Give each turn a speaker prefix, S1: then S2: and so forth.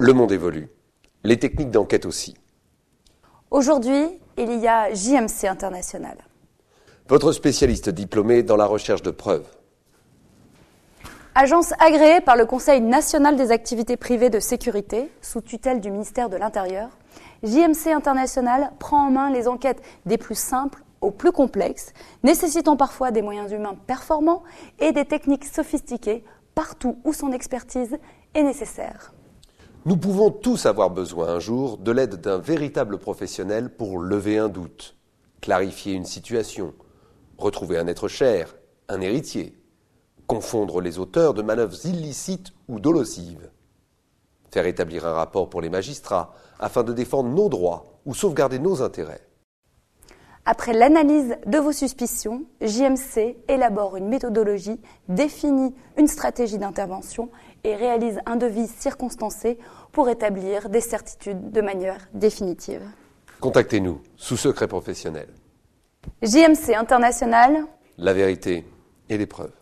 S1: Le monde évolue. Les techniques d'enquête aussi.
S2: Aujourd'hui, il y a JMC International.
S1: Votre spécialiste diplômé dans la recherche de preuves.
S2: Agence agréée par le Conseil national des activités privées de sécurité, sous tutelle du ministère de l'Intérieur, JMC International prend en main les enquêtes des plus simples aux plus complexes, nécessitant parfois des moyens humains performants et des techniques sophistiquées partout où son expertise est nécessaire.
S1: Nous pouvons tous avoir besoin un jour de l'aide d'un véritable professionnel pour lever un doute, clarifier une situation, retrouver un être cher, un héritier, confondre les auteurs de manœuvres illicites ou dolosives, faire établir un rapport pour les magistrats afin de défendre nos droits ou sauvegarder nos intérêts.
S2: Après l'analyse de vos suspicions, JMC élabore une méthodologie, définit une stratégie d'intervention et réalise un devis circonstancé pour établir des certitudes de manière définitive.
S3: Contactez-nous sous secret professionnel.
S2: JMC International.
S3: La vérité et les preuves.